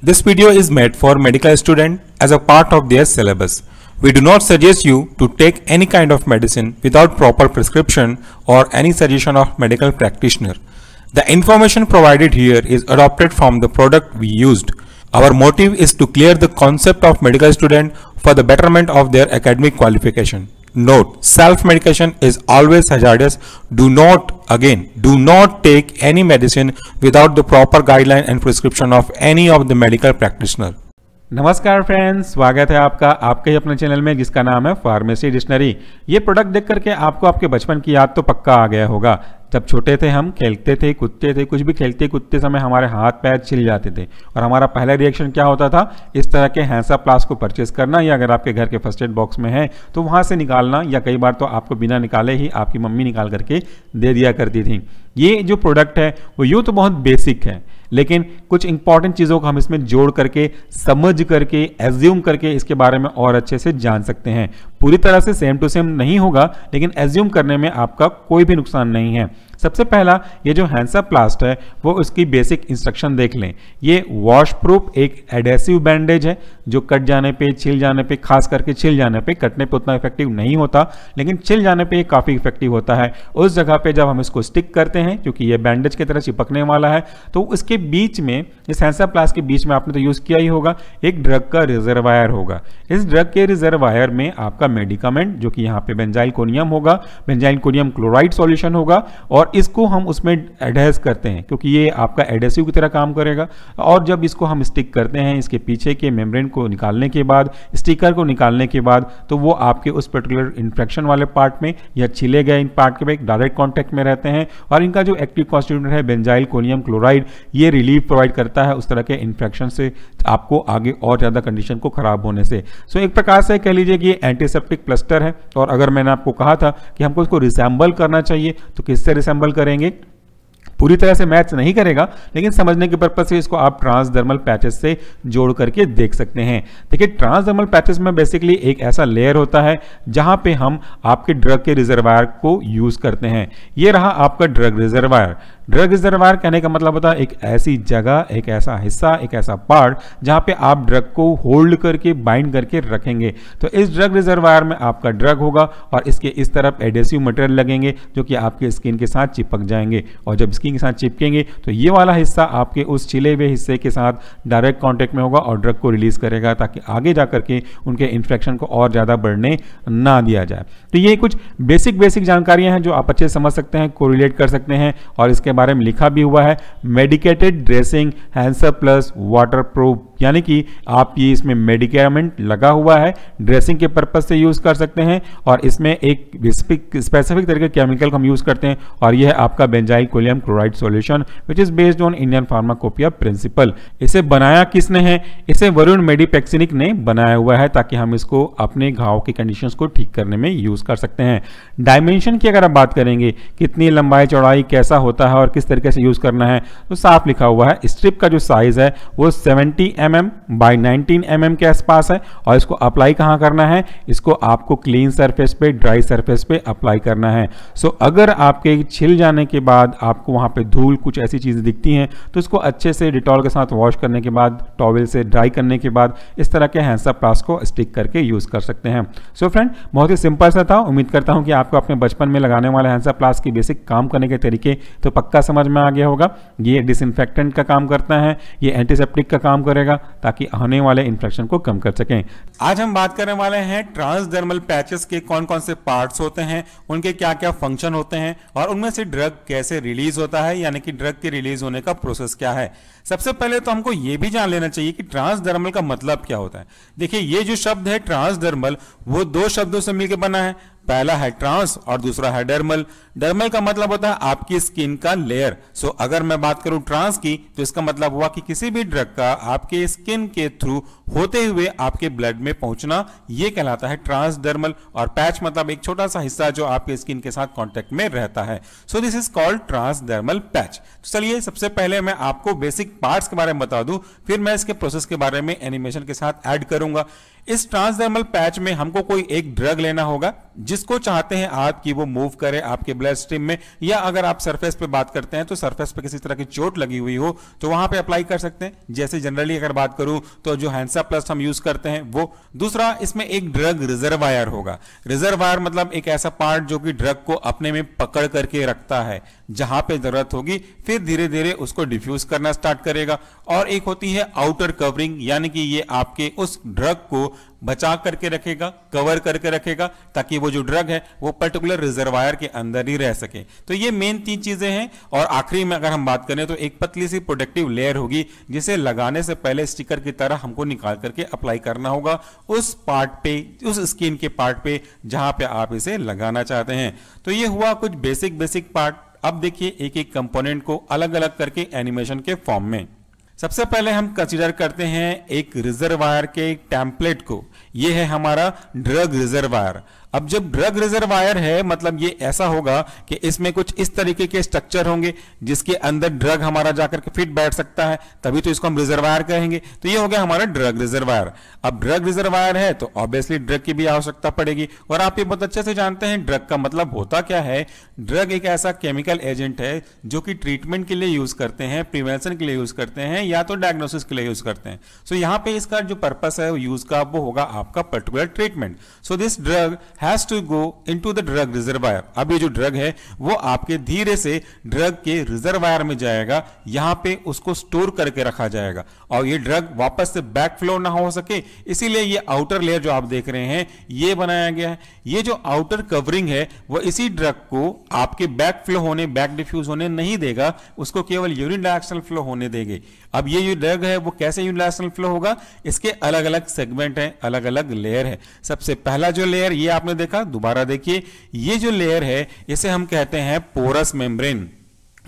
This video is made for medical student as a part of their syllabus. We do not suggest you to take any kind of medicine without proper prescription or any suggestion of medical practitioner. The information provided here is adopted from the product we used. Our motive is to clear the concept of medical student for the betterment of their academic qualification. Note, self-medication is always hazardous. Do not Again, do not take any medicine without the proper guideline and prescription of any of the medical practitioner. नमस्कार friends स्वागत है आपका आपके ही अपने channel में जिसका नाम है फार्मेसी डिक्शनरी ये प्रोडक्ट देख करके आपको आपके बचपन की याद तो पक्का आ गया होगा जब छोटे थे हम खेलते थे कूदते थे कुछ भी खेलते कूदते समय हमारे हाथ पैर छिल जाते थे और हमारा पहला रिएक्शन क्या होता था इस तरह के हैंसा प्लास्क को परचेज करना या अगर आपके घर के फर्स्ट एड बॉक्स में है तो वहाँ से निकालना या कई बार तो आपको बिना निकाले ही आपकी मम्मी निकाल करके दे दिया करती थी ये जो प्रोडक्ट है वो यूँ तो बहुत बेसिक है लेकिन कुछ इंपॉर्टेंट चीज़ों को हम इसमें जोड़ करके समझ करके एज्यूम करके इसके बारे में और अच्छे से जान सकते हैं पूरी तरह से सेम टू सेम नहीं होगा लेकिन एज्यूम करने में आपका कोई भी नुकसान नहीं है सबसे पहला ये जो हैंसअप प्लास्ट है वो उसकी बेसिक इंस्ट्रक्शन देख लें ये वॉश प्रूफ एक एडेसिव बैंडेज है जो कट जाने पे छिल जाने पे खास करके छिल जाने पे कटने पे उतना इफेक्टिव नहीं होता लेकिन छिल जाने पे ये काफ़ी इफेक्टिव होता है उस जगह पे जब हम इसको स्टिक करते हैं क्योंकि ये बैंडेज की तरह चिपकने वाला है तो उसके बीच में इस हैंसा प्लास्ट के बीच में आपने तो यूज़ किया ही होगा एक ड्रग का रिजर्वायर होगा इस ड्रग के रिजर्वायर में आपका मेडिकामेंट जो कि यहाँ पे बेंजाइल कोनियम होगा बेंजाइल कोनियम क्लोराइड सोल्यूशन होगा और और इसको हम उसमें एडहेस करते हैं क्योंकि ये आपका एडेसिव की तरह काम करेगा और जब इसको हम स्टिक करते हैं इसके पीछे के मेम्ब्रेन को निकालने के बाद स्टिकर को निकालने के बाद तो वो आपके उस पर्टिकुलर इन्फेक्शन वाले पार्ट में या छिले गए इन पार्ट के में डायरेक्ट कॉन्टैक्ट में रहते हैं और इनका जो एक्टिव कॉन्स्टिट्यूटर है बेंजाइल कोनियम क्लोराइड ये रिलीफ प्रोवाइड करता है उस तरह के इन्फेक्शन से आपको आगे और ज़्यादा कंडीशन को ख़राब होने से सो एक प्रकार से कह लीजिए कि ये एंटीसेप्टिक प्लस्टर है और अगर मैंने आपको कहा था कि हमको इसको रिसेंबल करना चाहिए तो किससे रिसेंबल एग्जाम्पल करेंगे पूरी तरह से मैच नहीं करेगा लेकिन समझने के पर्पज से इसको आप ट्रांसडर्मल पैचेस से जोड़ करके देख सकते हैं देखिए ट्रांसडर्मल पैचेस में बेसिकली एक ऐसा लेयर होता है जहां पे हम आपके ड्रग के रिजर्वायर को यूज़ करते हैं ये रहा आपका ड्रग रिजर्वायर ड्रग रिजर्वायर कहने का मतलब होता है एक ऐसी जगह एक ऐसा हिस्सा एक ऐसा पार्ट जहाँ पे आप ड्रग को होल्ड करके बाइंड करके रखेंगे तो इस ड्रग रिजर्वायर में आपका ड्रग होगा और इसके इस तरफ एडेसिव मटेरियल लगेंगे जो कि आपके स्किन के साथ चिपक जाएंगे और जब स्किन के साथ चिपकेंगे तो ये वाला हिस्सा आपके उस छिले हुए हिस्से के साथ डायरेक्ट कॉन्टेक्ट में होगा और ड्रग को रिलीज़ करेगा ताकि आगे जा करके उनके इन्फेक्शन को और ज़्यादा बढ़ने ना दिया जाए तो ये कुछ बेसिक बेसिक जानकारियाँ हैं जो आप अच्छे समझ सकते हैं कोरिलेट कर सकते हैं और इसके बारे में लिखा भी हुआ है मेडिकेटेड ड्रेसिंग हैंसर प्लस वाटर प्रूफ यानी कि आप ये इसमें मेडिकेमेंट लगा हुआ है ड्रेसिंग के पर्पज से यूज़ कर सकते हैं और इसमें एक स्पेसिफिक तरीके केमिकल हम यूज़ करते हैं और यह है आपका benzalkonium chloride solution which is based on Indian pharmacopoeia principle इसे बनाया किसने है इसे वरुण मेडिपेक्सिनिक ने बनाया हुआ है ताकि हम इसको अपने घाव की कंडीशन को ठीक करने में यूज़ कर सकते हैं डायमेंशन की अगर आप बात करेंगे कितनी लंबाई चौड़ाई कैसा होता है और किस तरीके से यूज़ करना है तो साफ लिखा हुआ है स्ट्रिप का जो साइज़ है वो seventy M M M by nineteen M M के आसपास है और इसको अप्लाई कहाँ करना है इसको आपको क्लीन सरफेस पे ड्राई सरफेस पे अप्लाई करना है सो so, अगर आपके छिल जाने के बाद आपको वहाँ पे धूल कुछ ऐसी चीज़ें दिखती हैं तो इसको अच्छे से डिटॉल के साथ वॉश करने के बाद टॉवल से ड्राई करने के बाद इस तरह के हैंसअप प्लास को स्टिक करके यूज़ कर सकते हैं सो so, फ्रेंड बहुत ही सिंपल सा था उम्मीद करता हूँ कि आपको अपने बचपन में लगाने वाले हैंसअप प्लास की बेसिक काम करने के तरीके तो पक्का समझ में आ गया होगा ये डिसइनफेक्टेंट का काम करता है ये एंटीसेप्टिक का काम करेगा ताकि आने वाले इन्फेक्शन को कम कर सकें आज हम बात करने वाले हैं ट्रांसडर्मल पैचेस के कौन कौन से पार्ट्स होते हैं उनके क्या क्या फंक्शन होते हैं और उनमें से ड्रग कैसे रिलीज होता है यानी कि ड्रग के रिलीज होने का प्रोसेस क्या है सबसे पहले तो हमको ये भी जान लेना चाहिए कि ट्रांसडर्मल का मतलब क्या होता है देखिए ये जो शब्द है ट्रांसडर्मल वो दो शब्दों से मिलकर बना है पहला है ट्रांस और दूसरा है डर्मल डर्मल का मतलब होता है आपकी स्किन का लेयर सो अगर मैं बात करूं ट्रांस की तो इसका मतलब हुआ कि किसी भी ड्रग का आपके स्किन के थ्रू होते हुए आपके ब्लड में पहुंचना यह कहलाता है ट्रांसडर्मल और पैच मतलब एक छोटा सा हिस्सा जो आपके स्किन के साथ कॉन्टेक्ट में रहता है so this is called transdermal patch तो चलिए सबसे पहले मैं आपको बेसिक पार्ट्स के बारे में बता दूं फिर मैं इसके प्रोसेस के बारे में एनिमेशन के साथ ऐड करूंगा इस ट्रांसडर्मल पैच में हमको कोई एक ड्रग लेना होगा जिसको चाहते हैं आप कि वो मूव करे आपके ब्लड स्ट्रीम में या अगर आप सरफेस पे बात करते हैं तो सरफेस पे किसी तरह की चोट लगी हुई हो तो वहां पे अप्लाई कर सकते हैं जैसे जनरली अगर बात करूं तो जो हैंसा प्लस हम यूज करते हैं वो दूसरा इसमें एक ड्रग रिजर्वायर होगा रिजर्वायर मतलब एक ऐसा पार्ट जो कि ड्रग को अपने में पकड़ करके रखता है जहां पर जरूरत होगी फिर धीरे धीरे उसको डिफ्यूज करना स्टार्ट करेगा और एक होती है आउटर कवरिंग यानी कि ये आपके उस ड्रग को बचा करके रखेगा कवर करके रखेगा ताकि वो जो ड्रग है वो पर्टिकुलर रिजर्वायर के अंदर ही रह सके तो ये मेन तीन चीजें हैं और आखिरी में अगर हम बात करें तो एक पतली सी प्रोटेक्टिव लेयर होगी जिसे लगाने से पहले स्टिकर की तरह हमको निकाल करके अप्लाई करना होगा उस पार्ट पे उस स्किन के पार्ट पे जहां पे आप इसे लगाना चाहते हैं तो ये हुआ कुछ बेसिक बेसिक पार्ट अब देखिए एक एक कंपोनेंट को अलग अलग करके एनिमेशन के फॉर्म में सबसे पहले हम कंसिडर करते हैं एक रिजर्वायर के टैंपलेट को यह है हमारा ड्रग रिजर्वायर अब जब ड्रग रिजर्वायर है मतलब ये ऐसा होगा कि इसमें कुछ इस तरीके के स्ट्रक्चर होंगे जिसके अंदर ड्रग हमारा जाकर के फिट बैठ सकता है तभी तो इसको हम रिजर्वायर कहेंगे तो ये हो गया हमारा ड्रग रिजर्वायर अब ड्रग रिजर्वायर है तो ऑब्वियसली ड्रग की भी आवश्यकता पड़ेगी और आप ये बहुत अच्छे से जानते हैं ड्रग का मतलब होता क्या है ड्रग एक ऐसा केमिकल एजेंट है जो कि ट्रीटमेंट के लिए यूज करते हैं प्रिवेंशन के लिए यूज करते हैं या तो डायग्नोसिस के लिए यूज करते हैं सो यहाँ पे इसका जो पर्पस है यूज का वो होगा आपका particular treatment so this drug has to go into the drug reservoir अब ये जो ड्रग है वो आपके धीरे से ड्रग के रिजर्वायर में जाएगा यहां पे उसको स्टोर करके रखा जाएगा और ये ड्रग वापस से बैक फ्लो ना हो सके इसीलिए ये आउटर लेयर जो आप देख रहे हैं ये बनाया गया है ये जो आउटर कवरिंग है वो इसी ड्रग को आपके बैक फ्लो होने बैक डिफ्यूज होने नहीं देगा उसको केवल यूनिडायरेक्शनल फ्लो होने देंगे अब ये जो ड्रग है वो कैसे यूनिडायरेक्शनल फ्लो होगा इसके अलग अलग सेगमेंट है अलग अलग लेयर है सबसे पहला जो लेयर ये आप आपने देखा दोबारा देखिए ये जो लेयर है इसे हम कहते हैं porous membrane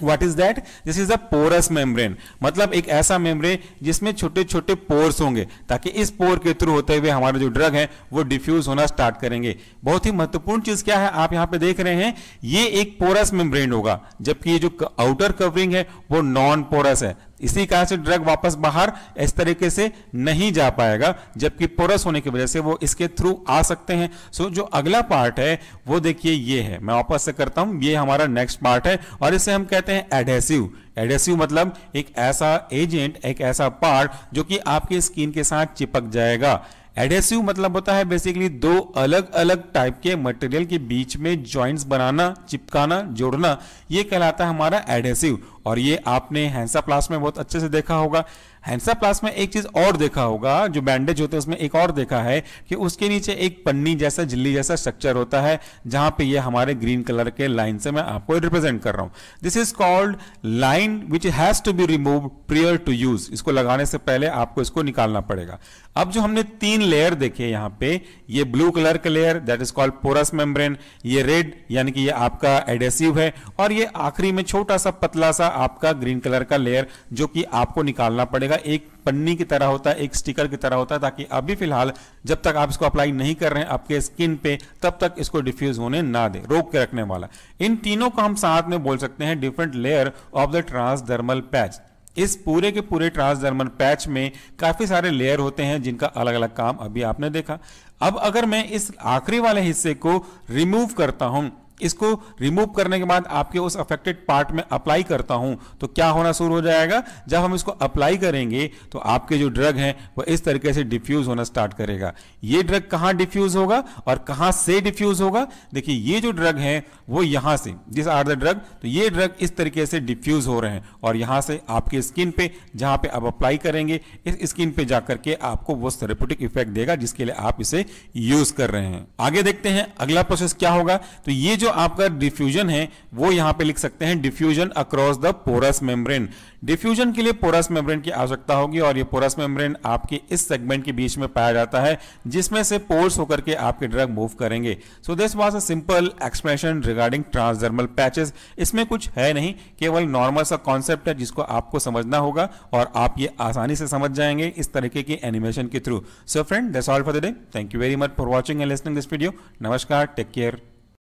what is that this is a porous membrane मतलब एक ऐसा मेम्ब्रेन जिसमें छोटे छोटे पोर्स होंगे ताकि इस पोर के थ्रू होते हुए हमारे जो ड्रग है वो डिफ्यूज होना स्टार्ट करेंगे बहुत ही महत्वपूर्ण चीज क्या है आप यहां पे देख रहे हैं ये एक पोरस मेम्ब्रेन होगा जबकि ये जो आउटर कवरिंग है वो नॉन पोरस है इसी कारण से ड्रग वापस बाहर इस तरीके से नहीं जा पाएगा जबकि पोरस होने की वजह से वो इसके थ्रू आ सकते हैं सो जो अगला पार्ट है वो देखिए ये है मैं वापस से करता हूं ये हमारा नेक्स्ट पार्ट है और इसे हम कहते हैं एडहेसिव एडेसिव मतलब एक ऐसा एजेंट एक ऐसा पार्ट जो कि आपके स्किन के साथ चिपक जाएगा एडेसिव मतलब होता है बेसिकली दो अलग अलग टाइप के मटेरियल के बीच में जॉइंट्स बनाना चिपकाना जोड़ना ये कहलाता है हमारा एडेसिव और ये आपने हैंसा प्लास्ट में बहुत अच्छे से देखा होगा हैंसा प्लास में एक चीज और देखा होगा जो बैंडेज होते हैं उसमें एक और देखा है कि उसके नीचे एक पन्नी जैसा झिल्ली जैसा स्ट्रक्चर होता है जहां पे ये हमारे ग्रीन कलर के लाइन से मैं आपको रिप्रेजेंट कर रहा हूं this is called line which has to be remove prior to use इसको लगाने से पहले आपको इसको निकालना पड़ेगा अब जो हमने तीन लेयर देखे यहां पे ये ब्लू कलर का layer that is called porous membrane ये रेड यानी कि ये आपका एडेसिव है और ये आखिरी में छोटा सा पतला सा आपका ग्रीन कलर का लेयर जो कि आपको निकालना पड़ेगा लीजिएगा एक पन्नी की तरह होता है एक स्टिकर की तरह होता है ताकि अभी फिलहाल जब तक आप इसको अप्लाई नहीं कर रहे हैं आपके स्किन पे तब तक इसको डिफ्यूज होने ना दे रोक के रखने वाला इन तीनों को हम साथ में बोल सकते हैं different layer of the transdermal patch इस पूरे के पूरे ट्रांसडर्मल पैच में काफ़ी सारे लेयर होते हैं जिनका अलग अलग काम अभी आपने देखा अब अगर मैं इस आखिरी वाले हिस्से को रिमूव करता हूं इसको रिमूव करने के बाद आपके उस अफेक्टेड पार्ट में अप्लाई करता हूं तो क्या होना शुरू हो जाएगा जब हम इसको अप्लाई करेंगे तो आपके जो ड्रग हैं वो इस तरीके से डिफ्यूज होना स्टार्ट करेगा ये ड्रग कहाँ डिफ्यूज होगा और कहाँ से डिफ्यूज होगा देखिए ये जो ड्रग है वो यहाँ से दिस आर द ड्रग तो ये ड्रग इस तरीके से डिफ्यूज हो रहे हैं और यहाँ से आपके स्किन पे जहाँ पे आप अप्लाई करेंगे इस स्किन पे जाकर के आपको वो थेरेपेटिक इफेक्ट देगा जिसके लिए आप इसे यूज कर रहे हैं आगे देखते हैं अगला प्रोसेस क्या होगा तो ये जो आपका डिफ्यूजन है वो यहां पे लिख सकते हैं diffusion across the porous membrane diffusion के लिए पोरस मेम्ब्रेन की आवश्यकता होगी और ये पोरस मेम्ब्रेन आपके इस सेगमेंट के बीच में पाया जाता है जिसमें से पोर्स होकर के आपके ड्रग मूव करेंगे so this was a simple expression regarding transdermal patches इसमें कुछ है नहीं केवल नॉर्मल सा कॉन्सेप्ट है जिसको आपको समझना होगा और आप ये आसानी से समझ जाएंगे इस तरीके के एनिमेशन के through so friend that's all for the day thank you very much for watching and listening this video नमस्कार टेक केयर